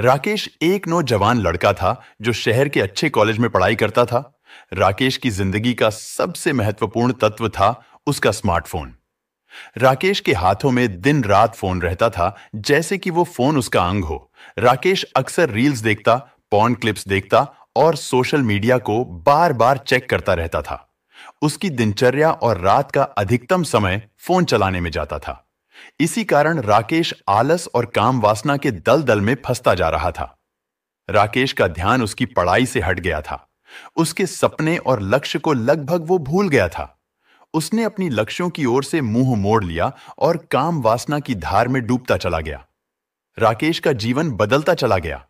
राकेश एक नौजवान लड़का था जो शहर के अच्छे कॉलेज में पढ़ाई करता था राकेश की जिंदगी का सबसे महत्वपूर्ण तत्व था उसका स्मार्टफोन राकेश के हाथों में दिन रात फोन रहता था जैसे कि वो फोन उसका अंग हो राकेश अक्सर रील्स देखता पॉन क्लिप्स देखता और सोशल मीडिया को बार बार चेक करता रहता था उसकी दिनचर्या और रात का अधिकतम समय फोन चलाने में जाता था इसी कारण राकेश आलस और काम वासना के दल दल में फंसता जा रहा था राकेश का ध्यान उसकी पढ़ाई से हट गया था उसके सपने और लक्ष्य को लगभग वो भूल गया था उसने अपनी लक्ष्यों की ओर से मुंह मोड़ लिया और काम वासना की धार में डूबता चला गया राकेश का जीवन बदलता चला गया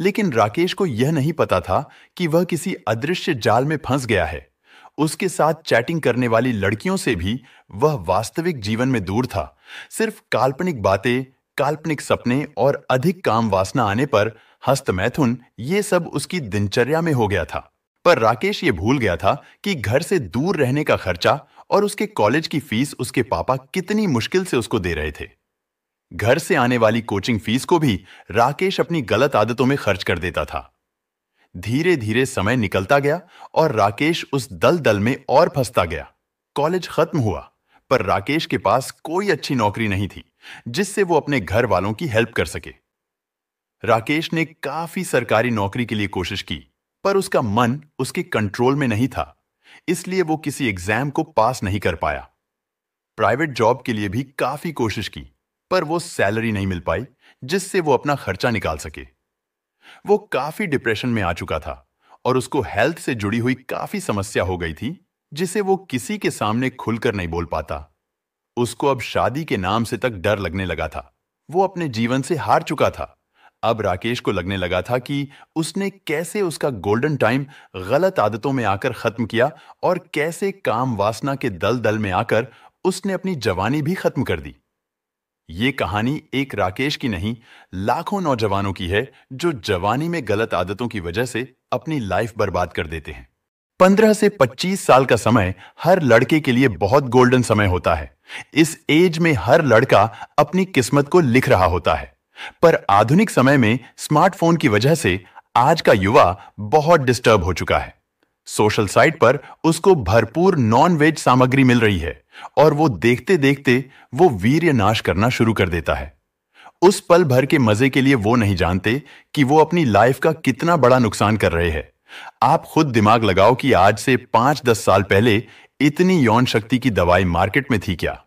लेकिन राकेश को यह नहीं पता था कि वह किसी अदृश्य जाल में फंस गया है उसके साथ चैटिंग करने वाली लड़कियों से भी वह वास्तविक जीवन में दूर था सिर्फ काल्पनिक बातें काल्पनिक सपने और अधिक काम वासना आने पर हस्तमैथुन ये सब उसकी दिनचर्या में हो गया था पर राकेश ये भूल गया था कि घर से दूर रहने का खर्चा और उसके कॉलेज की फीस उसके पापा कितनी मुश्किल से उसको दे रहे थे घर से आने वाली कोचिंग फीस को भी राकेश अपनी गलत आदतों में खर्च कर देता था धीरे धीरे समय निकलता गया और राकेश उस दल दल में और फंसता गया कॉलेज खत्म हुआ पर राकेश के पास कोई अच्छी नौकरी नहीं थी जिससे वो अपने घर वालों की हेल्प कर सके राकेश ने काफी सरकारी नौकरी के लिए कोशिश की पर उसका मन उसके कंट्रोल में नहीं था इसलिए वो किसी एग्जाम को पास नहीं कर पाया प्राइवेट जॉब के लिए भी काफी कोशिश की पर वो सैलरी नहीं मिल पाई जिससे वो अपना खर्चा निकाल सके वो काफी डिप्रेशन में आ चुका था और उसको हेल्थ से जुड़ी हुई काफी समस्या हो गई थी जिसे वो किसी के सामने खुलकर नहीं बोल पाता उसको अब शादी के नाम से तक डर लगने लगा था वो अपने जीवन से हार चुका था अब राकेश को लगने लगा था कि उसने कैसे उसका गोल्डन टाइम गलत आदतों में आकर खत्म किया और कैसे काम वासना के दल दल में आकर उसने अपनी जवानी भी खत्म कर दी ये कहानी एक राकेश की नहीं लाखों नौजवानों की है जो जवानी में गलत आदतों की वजह से अपनी लाइफ बर्बाद कर देते हैं पंद्रह से पच्चीस साल का समय हर लड़के के लिए बहुत गोल्डन समय होता है इस एज में हर लड़का अपनी किस्मत को लिख रहा होता है पर आधुनिक समय में स्मार्टफोन की वजह से आज का युवा बहुत डिस्टर्ब हो चुका है सोशल साइट पर उसको भरपूर नॉन वेज सामग्री मिल रही है और वो देखते देखते वो वीर्य नाश करना शुरू कर देता है उस पल भर के मजे के लिए वो नहीं जानते कि वो अपनी लाइफ का कितना बड़ा नुकसान कर रहे हैं आप खुद दिमाग लगाओ कि आज से पांच दस साल पहले इतनी यौन शक्ति की दवाई मार्केट में थी क्या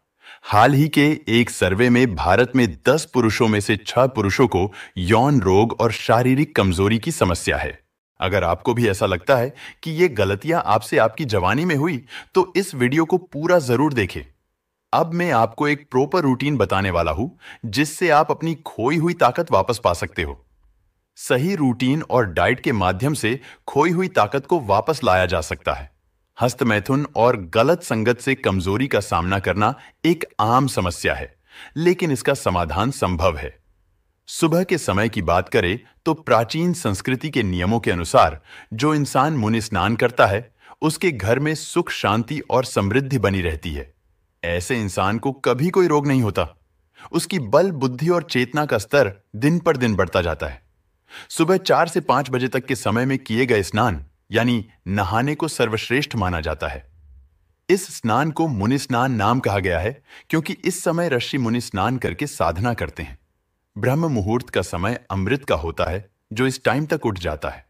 हाल ही के एक सर्वे में भारत में दस पुरुषों में से छह पुरुषों को यौन रोग और शारीरिक कमजोरी की समस्या है अगर आपको भी ऐसा लगता है कि ये गलतियां आपसे आपकी जवानी में हुई तो इस वीडियो को पूरा जरूर देखें अब मैं आपको एक प्रॉपर रूटीन बताने वाला हूं जिससे आप अपनी खोई हुई ताकत वापस पा सकते हो सही रूटीन और डाइट के माध्यम से खोई हुई ताकत को वापस लाया जा सकता है हस्तमैथुन और गलत संगत से कमजोरी का सामना करना एक आम समस्या है लेकिन इसका समाधान संभव है सुबह के समय की बात करें तो प्राचीन संस्कृति के नियमों के अनुसार जो इंसान मुनि स्नान करता है उसके घर में सुख शांति और समृद्धि बनी रहती है ऐसे इंसान को कभी कोई रोग नहीं होता उसकी बल बुद्धि और चेतना का स्तर दिन पर दिन बढ़ता जाता है सुबह चार से पांच बजे तक के समय में किए गए स्नान यानी नहाने को सर्वश्रेष्ठ माना जाता है इस स्नान को मुनि स्नान नाम कहा गया है क्योंकि इस समय ऋषि मुनि स्नान करके साधना करते हैं ब्रह्म मुहूर्त का समय अमृत का होता है जो इस टाइम तक उठ जाता है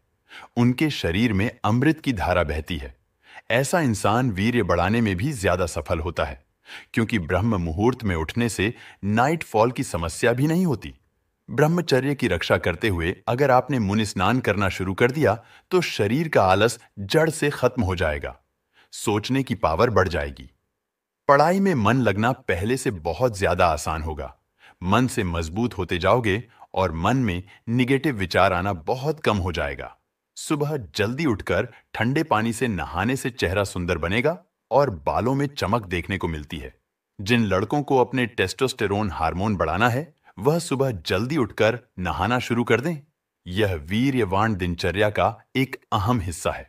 उनके शरीर में अमृत की धारा बहती है ऐसा इंसान वीर्य बढ़ाने में भी ज्यादा सफल होता है क्योंकि ब्रह्म मुहूर्त में उठने से नाइट फॉल की समस्या भी नहीं होती ब्रह्मचर्य की रक्षा करते हुए अगर आपने मुनि स्नान करना शुरू कर दिया तो शरीर का आलस जड़ से खत्म हो जाएगा सोचने की पावर बढ़ जाएगी पढ़ाई में मन लगना पहले से बहुत ज्यादा आसान होगा मन से मजबूत होते जाओगे और मन में निगेटिव विचार आना बहुत कम हो जाएगा सुबह जल्दी उठकर ठंडे पानी से नहाने से चेहरा सुंदर बनेगा और बालों में चमक देखने को मिलती है जिन लड़कों को अपने टेस्टोस्टेरोन हार्मोन बढ़ाना है वह सुबह जल्दी उठकर नहाना शुरू कर दें यह वीर्यवान दिनचर्या का एक अहम हिस्सा है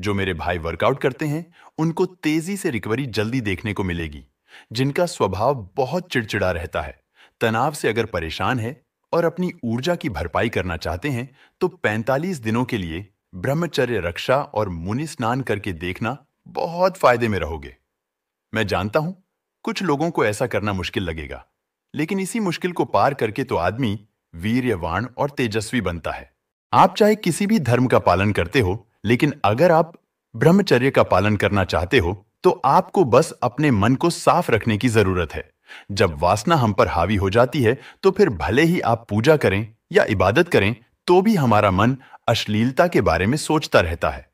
जो मेरे भाई वर्कआउट करते हैं उनको तेजी से रिकवरी जल्दी देखने को मिलेगी जिनका स्वभाव बहुत चिड़चिड़ा रहता है तनाव से अगर परेशान है और अपनी ऊर्जा की भरपाई करना चाहते हैं तो 45 दिनों के लिए ब्रह्मचर्य रक्षा और मुनि स्नान करके देखना बहुत फायदे में रहोगे मैं जानता हूं कुछ लोगों को ऐसा करना मुश्किल लगेगा लेकिन इसी मुश्किल को पार करके तो आदमी वीर्यवाण और तेजस्वी बनता है आप चाहे किसी भी धर्म का पालन करते हो लेकिन अगर आप ब्रह्मचर्य का पालन करना चाहते हो तो आपको बस अपने मन को साफ रखने की जरूरत है जब वासना हम पर हावी हो जाती है तो फिर भले ही आप पूजा करें या इबादत करें तो भी हमारा मन अश्लीलता के बारे में सोचता रहता है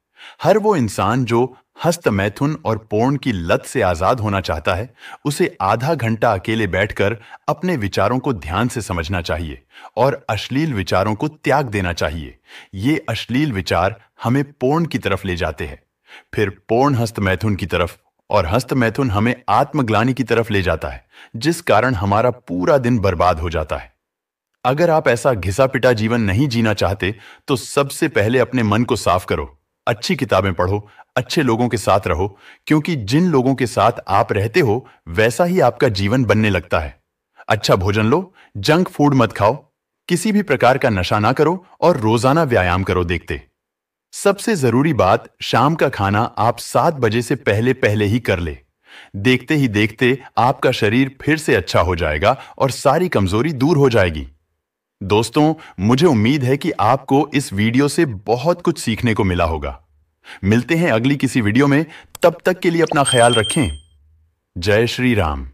हर वो इंसान जो हस्त मैथुन और पोर्ण की लत से आजाद होना चाहता है उसे आधा घंटा अकेले बैठकर अपने विचारों को ध्यान से समझना चाहिए और अश्लील विचारों को त्याग देना चाहिए ये अश्लील विचार हमें पोर्ण की तरफ ले जाते हैं फिर पोर्ण हस्त मैथुन की तरफ और हस्त मैथुन हमें आत्मग्लानी की तरफ ले जाता है जिस कारण हमारा पूरा दिन बर्बाद हो जाता है अगर आप ऐसा घिसा पिटा जीवन नहीं जीना चाहते तो सबसे पहले अपने मन को साफ करो अच्छी किताबें पढ़ो अच्छे लोगों के साथ रहो क्योंकि जिन लोगों के साथ आप रहते हो वैसा ही आपका जीवन बनने लगता है अच्छा भोजन लो जंक फूड मत खाओ किसी भी प्रकार का नशा ना करो और रोजाना व्यायाम करो देखते सबसे जरूरी बात शाम का खाना आप सात बजे से पहले पहले ही कर ले देखते ही देखते आपका शरीर फिर से अच्छा हो जाएगा और सारी कमजोरी दूर हो जाएगी दोस्तों मुझे उम्मीद है कि आपको इस वीडियो से बहुत कुछ सीखने को मिला होगा मिलते हैं अगली किसी वीडियो में तब तक के लिए अपना ख्याल रखें जय श्री राम